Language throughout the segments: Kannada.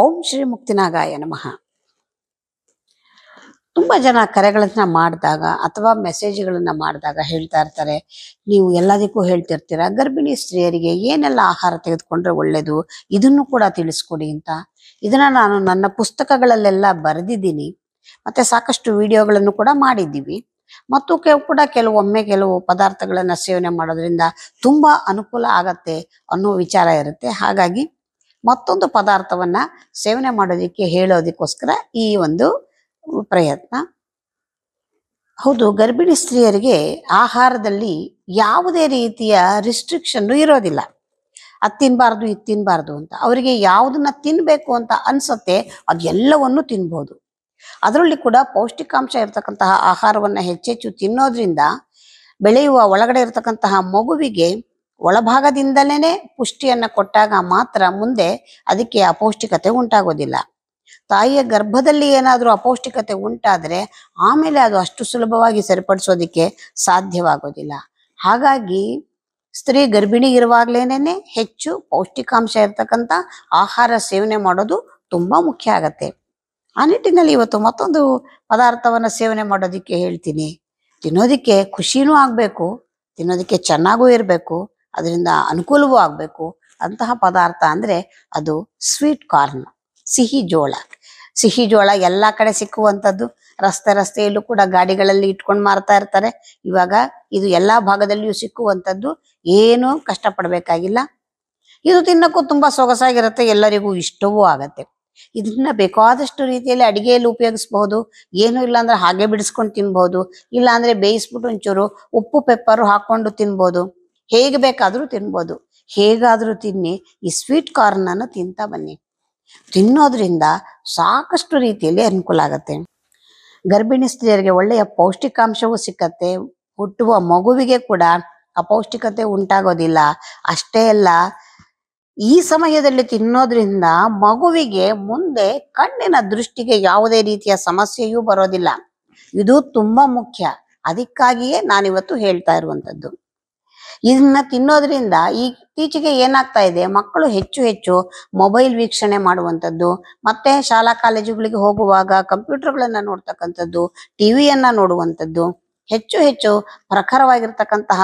ಓಂ ಶ್ರೀ ಮುಕ್ತಿನಾಗಾಯ ನಮಃ ತುಂಬಾ ಜನ ಕರೆಗಳನ್ನ ಮಾಡಿದಾಗ ಅಥವಾ ಮೆಸೇಜ್ಗಳನ್ನ ಮಾಡಿದಾಗ ಹೇಳ್ತಾ ಇರ್ತಾರೆ ನೀವು ಎಲ್ಲದಕ್ಕೂ ಹೇಳ್ತಿರ್ತೀರ ಗರ್ಭಿಣಿ ಸ್ತ್ರೀಯರಿಗೆ ಏನೆಲ್ಲ ಆಹಾರ ತೆಗೆದುಕೊಂಡ್ರೆ ಒಳ್ಳೇದು ಇದನ್ನು ಕೂಡ ತಿಳಿಸ್ಕೊಡಿ ಅಂತ ಇದನ್ನ ನಾನು ನನ್ನ ಪುಸ್ತಕಗಳಲ್ಲೆಲ್ಲ ಬರೆದಿದ್ದೀನಿ ಮತ್ತೆ ಸಾಕಷ್ಟು ವಿಡಿಯೋಗಳನ್ನು ಕೂಡ ಮಾಡಿದ್ದೀವಿ ಮತ್ತು ಕೂಡ ಕೆಲವೊಮ್ಮೆ ಕೆಲವು ಪದಾರ್ಥಗಳನ್ನ ಸೇವನೆ ಮಾಡೋದ್ರಿಂದ ತುಂಬಾ ಅನುಕೂಲ ಆಗತ್ತೆ ಅನ್ನೋ ವಿಚಾರ ಇರುತ್ತೆ ಹಾಗಾಗಿ ಮತ್ತೊಂದು ಪದಾರ್ಥವನ್ನ ಸೇವನೆ ಮಾಡೋದಕ್ಕೆ ಹೇಳೋದಕ್ಕೋಸ್ಕರ ಈ ಒಂದು ಪ್ರಯತ್ನ ಹೌದು ಗರ್ಭಿಣಿ ಸ್ತ್ರೀಯರಿಗೆ ಆಹಾರದಲ್ಲಿ ಯಾವುದೇ ರೀತಿಯ ರಿಸ್ಟ್ರಿಕ್ಷನ್ನು ಇರೋದಿಲ್ಲ ಅದು ತಿನ್ನಬಾರ್ದು ಇದು ತಿನ್ನಬಾರ್ದು ಅಂತ ಅವರಿಗೆ ಯಾವುದನ್ನ ತಿನ್ನಬೇಕು ಅಂತ ಅನ್ಸುತ್ತೆ ಅದೆಲ್ಲವನ್ನು ತಿನ್ಬೋದು ಅದರಲ್ಲಿ ಕೂಡ ಪೌಷ್ಟಿಕಾಂಶ ಇರತಕ್ಕಂತಹ ಆಹಾರವನ್ನು ಹೆಚ್ಚೆಚ್ಚು ತಿನ್ನೋದ್ರಿಂದ ಬೆಳೆಯುವ ಒಳಗಡೆ ಇರತಕ್ಕಂತಹ ಮಗುವಿಗೆ ಒಳಭಾಗದಿಂದಲೇ ಪುಷ್ಟಿಯನ್ನು ಕೊಟ್ಟಾಗ ಮಾತ್ರ ಮುಂದೆ ಅದಕ್ಕೆ ಅಪೌಷ್ಟಿಕತೆ ಉಂಟಾಗೋದಿಲ್ಲ ತಾಯಿಯ ಗರ್ಭದಲ್ಲಿ ಏನಾದರೂ ಅಪೌಷ್ಟಿಕತೆ ಉಂಟಾದರೆ ಆಮೇಲೆ ಅದು ಅಷ್ಟು ಸುಲಭವಾಗಿ ಸರಿಪಡಿಸೋದಕ್ಕೆ ಸಾಧ್ಯವಾಗೋದಿಲ್ಲ ಹಾಗಾಗಿ ಸ್ತ್ರೀ ಗರ್ಭಿಣಿ ಇರುವಾಗಲೇನೇ ಹೆಚ್ಚು ಪೌಷ್ಟಿಕಾಂಶ ಇರತಕ್ಕಂಥ ಆಹಾರ ಸೇವನೆ ಮಾಡೋದು ತುಂಬ ಮುಖ್ಯ ಆಗತ್ತೆ ಆ ನಿಟ್ಟಿನಲ್ಲಿ ಇವತ್ತು ಮತ್ತೊಂದು ಪದಾರ್ಥವನ್ನು ಸೇವನೆ ಮಾಡೋದಕ್ಕೆ ಹೇಳ್ತೀನಿ ತಿನ್ನೋದಕ್ಕೆ ಖುಷಿನೂ ಆಗಬೇಕು ತಿನ್ನೋದಕ್ಕೆ ಚೆನ್ನಾಗೂ ಇರಬೇಕು ಅದರಿಂದ ಅನುಕೂಲವೂ ಆಗ್ಬೇಕು ಅಂತಹ ಪದಾರ್ಥ ಅಂದ್ರೆ ಅದು ಸ್ವೀಟ್ ಕಾರ್ನ್ ಸಿಹಿ ಜೋಳ ಸಿಹಿ ಜೋಳ ಎಲ್ಲ ಕಡೆ ಸಿಕ್ಕುವಂಥದ್ದು ರಸ್ತೆ ರಸ್ತೆಯಲ್ಲೂ ಕೂಡ ಗಾಡಿಗಳಲ್ಲಿ ಇಟ್ಕೊಂಡು ಮಾರ್ತಾ ಇರ್ತಾರೆ ಇವಾಗ ಇದು ಎಲ್ಲ ಭಾಗದಲ್ಲಿಯೂ ಸಿಕ್ಕುವಂಥದ್ದು ಏನೂ ಕಷ್ಟಪಡಬೇಕಾಗಿಲ್ಲ ಇದು ತಿನ್ನಕ್ಕೂ ತುಂಬ ಸೊಗಸಾಗಿರುತ್ತೆ ಎಲ್ಲರಿಗೂ ಇಷ್ಟವೂ ಆಗತ್ತೆ ಇದನ್ನ ಬೇಕಾದಷ್ಟು ರೀತಿಯಲ್ಲಿ ಅಡಿಗೆಯಲ್ಲಿ ಉಪಯೋಗಿಸ್ಬಹುದು ಏನು ಇಲ್ಲಾಂದ್ರೆ ಹಾಗೆ ಬಿಡಿಸ್ಕೊಂಡು ತಿನ್ಬಹುದು ಇಲ್ಲಾಂದ್ರೆ ಬೇಯಿಸ್ಬಿಟ್ಟು ಒಂಚೂರು ಉಪ್ಪು ಪೆಪ್ಪರು ಹಾಕೊಂಡು ತಿನ್ಬಹುದು ಹೇಗೆ ಬೇಕಾದರೂ ತಿನ್ಬೋದು ಹೇಗಾದರೂ ತಿನ್ನಿ ಈ ಸ್ವೀಟ್ ಕಾರ್ನ್ ಅನ್ನು ತಿಂತಾ ಬನ್ನಿ ತಿನ್ನೋದ್ರಿಂದ ಸಾಕಷ್ಟು ರೀತಿಯಲ್ಲಿ ಅನುಕೂಲ ಆಗುತ್ತೆ ಗರ್ಭಿಣಿ ಸ್ತ್ರೀಯರಿಗೆ ಒಳ್ಳೆಯ ಪೌಷ್ಟಿಕಾಂಶವೂ ಸಿಕ್ಕತ್ತೆ ಹುಟ್ಟುವ ಮಗುವಿಗೆ ಕೂಡ ಅಪೌಷ್ಟಿಕತೆ ಉಂಟಾಗೋದಿಲ್ಲ ಅಷ್ಟೇ ಅಲ್ಲ ಈ ಸಮಯದಲ್ಲಿ ತಿನ್ನೋದ್ರಿಂದ ಮಗುವಿಗೆ ಮುಂದೆ ಕಣ್ಣಿನ ದೃಷ್ಟಿಗೆ ಯಾವುದೇ ರೀತಿಯ ಸಮಸ್ಯೆಯೂ ಬರೋದಿಲ್ಲ ಇದು ತುಂಬಾ ಮುಖ್ಯ ಅದಕ್ಕಾಗಿಯೇ ನಾನಿವತ್ತು ಹೇಳ್ತಾ ಇರುವಂಥದ್ದು ಇದನ್ನ ತಿನ್ನೋದ್ರಿಂದ ಇತ್ತೀಚೆಗೆ ಏನಾಗ್ತಾ ಇದೆ ಮಕ್ಕಳು ಹೆಚ್ಚು ಹೆಚ್ಚು ಮೊಬೈಲ್ ವೀಕ್ಷಣೆ ಮಾಡುವಂಥದ್ದು ಮತ್ತೆ ಶಾಲಾ ಕಾಲೇಜುಗಳಿಗೆ ಹೋಗುವಾಗ ಕಂಪ್ಯೂಟರ್ಗಳನ್ನ ನೋಡ್ತಕ್ಕಂಥದ್ದು ಟಿವಿಯನ್ನ ನೋಡುವಂಥದ್ದು ಹೆಚ್ಚು ಹೆಚ್ಚು ಪ್ರಖರವಾಗಿರ್ತಕ್ಕಂತಹ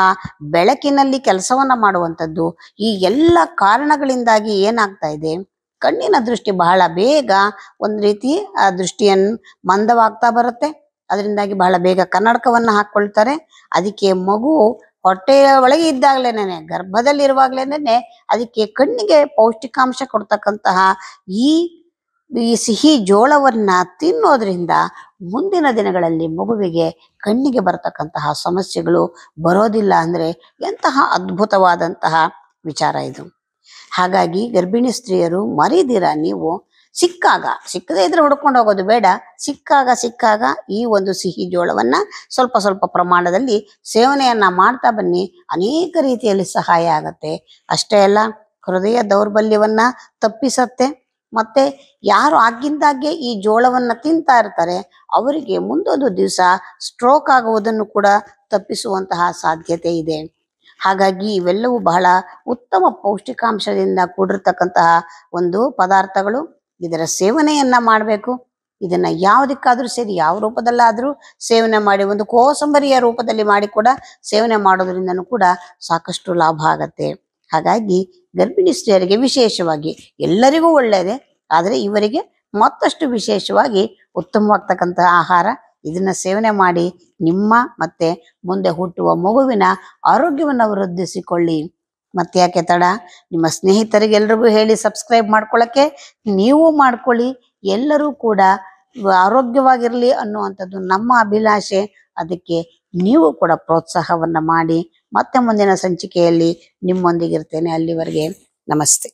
ಬೆಳಕಿನಲ್ಲಿ ಕೆಲಸವನ್ನ ಮಾಡುವಂಥದ್ದು ಈ ಎಲ್ಲ ಕಾರಣಗಳಿಂದಾಗಿ ಏನಾಗ್ತಾ ಇದೆ ಕಣ್ಣಿನ ದೃಷ್ಟಿ ಬಹಳ ಬೇಗ ಒಂದು ರೀತಿ ಆ ದೃಷ್ಟಿಯನ್ನು ಮಂದವಾಗ್ತಾ ಬರುತ್ತೆ ಅದರಿಂದಾಗಿ ಬಹಳ ಬೇಗ ಕನ್ನಡಕವನ್ನು ಹಾಕ್ಕೊಳ್ತಾರೆ ಅದಕ್ಕೆ ಮಗು ಹೊಟ್ಟೆಯ ಒಳಗೆ ಗರ್ಭದಲ್ಲಿ ಗರ್ಭದಲ್ಲಿರುವಾಗಲೇನೆ ಅದಕ್ಕೆ ಕಣ್ಣಿಗೆ ಪೌಷ್ಟಿಕಾಂಶ ಕೊಡ್ತಕ್ಕಂತಹ ಈ ಈ ಸಿಹಿ ಜೋಳವನ್ನ ತಿನ್ನೋದ್ರಿಂದ ಮುಂದಿನ ದಿನಗಳಲ್ಲಿ ಮಗುವಿಗೆ ಕಣ್ಣಿಗೆ ಬರತಕ್ಕಂತಹ ಸಮಸ್ಯೆಗಳು ಬರೋದಿಲ್ಲ ಅಂದರೆ ಎಂತಹ ಅದ್ಭುತವಾದಂತಹ ವಿಚಾರ ಇದು ಹಾಗಾಗಿ ಗರ್ಭಿಣಿ ಸ್ತ್ರೀಯರು ಮರಿದಿರ ನೀವು ಸಿಕ್ಕಾಗ ಸಿಕ್ಕದೇ ಇದ್ರೆ ಹುಡ್ಕೊಂಡು ಹೋಗೋದು ಬೇಡ ಸಿಕ್ಕಾಗ ಸಿಕ್ಕಾಗ ಈ ಒಂದು ಸಿಹಿ ಜೋಳವನ್ನ ಸ್ವಲ್ಪ ಸ್ವಲ್ಪ ಪ್ರಮಾಣದಲ್ಲಿ ಸೇವನೆಯನ್ನ ಮಾಡ್ತಾ ಬನ್ನಿ ಅನೇಕ ರೀತಿಯಲ್ಲಿ ಸಹಾಯ ಆಗತ್ತೆ ಅಷ್ಟೇ ಅಲ್ಲ ಹೃದಯ ದೌರ್ಬಲ್ಯವನ್ನ ತಪ್ಪಿಸತ್ತೆ ಮತ್ತೆ ಯಾರು ಆಗಿಂದಾಗೆ ಈ ಜೋಳವನ್ನ ತಿಂತಾ ಇರ್ತಾರೆ ಅವರಿಗೆ ಮುಂದೊಂದು ದಿವಸ ಸ್ಟ್ರೋಕ್ ಆಗುವುದನ್ನು ಕೂಡ ತಪ್ಪಿಸುವಂತಹ ಸಾಧ್ಯತೆ ಇದೆ ಹಾಗಾಗಿ ಇವೆಲ್ಲವೂ ಬಹಳ ಉತ್ತಮ ಪೌಷ್ಟಿಕಾಂಶದಿಂದ ಕೂಡಿರ್ತಕ್ಕಂತಹ ಒಂದು ಪದಾರ್ಥಗಳು ಇದರ ಸೇವನೆಯನ್ನ ಮಾಡಬೇಕು ಇದನ್ನ ಯಾವುದಕ್ಕಾದ್ರೂ ಸೇರಿ ಯಾವ ರೂಪದಲ್ಲಾದರೂ ಸೇವನೆ ಮಾಡಿ ಒಂದು ಕೋಸಂಬರಿಯ ರೂಪದಲ್ಲಿ ಮಾಡಿ ಕೂಡ ಸೇವನೆ ಮಾಡೋದ್ರಿಂದ ಕೂಡ ಸಾಕಷ್ಟು ಲಾಭ ಆಗತ್ತೆ ಹಾಗಾಗಿ ಗರ್ಭಿಣಿ ಸ್ತ್ರೀಯರಿಗೆ ವಿಶೇಷವಾಗಿ ಎಲ್ಲರಿಗೂ ಒಳ್ಳೆಯದೇ ಆದರೆ ಇವರಿಗೆ ಮತ್ತಷ್ಟು ವಿಶೇಷವಾಗಿ ಉತ್ತಮವಾಗ್ತಕ್ಕಂತಹ ಆಹಾರ ಇದನ್ನ ಸೇವನೆ ಮಾಡಿ ನಿಮ್ಮ ಮತ್ತೆ ಮುಂದೆ ಹುಟ್ಟುವ ಮಗುವಿನ ಆರೋಗ್ಯವನ್ನು ವೃದ್ಧಿಸಿಕೊಳ್ಳಿ ಮತ್ತೆ ಯಾಕೆ ತಡ ನಿಮ್ಮ ಸ್ನೇಹಿತರಿಗೆಲ್ರಿಗೂ ಹೇಳಿ ಸಬ್ಸ್ಕ್ರೈಬ್ ಮಾಡ್ಕೊಳ್ಳೋಕ್ಕೆ ನೀವು ಮಾಡ್ಕೊಳ್ಳಿ ಎಲ್ಲರೂ ಕೂಡ ಆರೋಗ್ಯವಾಗಿರಲಿ ಅನ್ನುವಂಥದ್ದು ನಮ್ಮ ಅಭಿಲಾಷೆ ಅದಕ್ಕೆ ನೀವು ಕೂಡ ಪ್ರೋತ್ಸಾಹವನ್ನು ಮಾಡಿ ಮತ್ತೆ ಮುಂದಿನ ಸಂಚಿಕೆಯಲ್ಲಿ ನಿಮ್ಮೊಂದಿಗಿರ್ತೇನೆ ಅಲ್ಲಿವರೆಗೆ ನಮಸ್ತೆ